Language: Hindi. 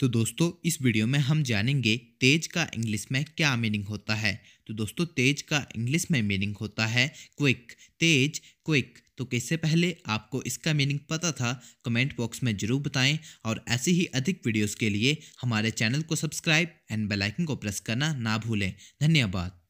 तो दोस्तों इस वीडियो में हम जानेंगे तेज का इंग्लिश में क्या मीनिंग होता है तो दोस्तों तेज का इंग्लिश में मीनिंग होता है क्विक तेज क्विक तो कैसे पहले आपको इसका मीनिंग पता था कमेंट बॉक्स में ज़रूर बताएं और ऐसी ही अधिक वीडियोस के लिए हमारे चैनल को सब्सक्राइब एंड बेल आइकन को प्रेस करना ना भूलें धन्यवाद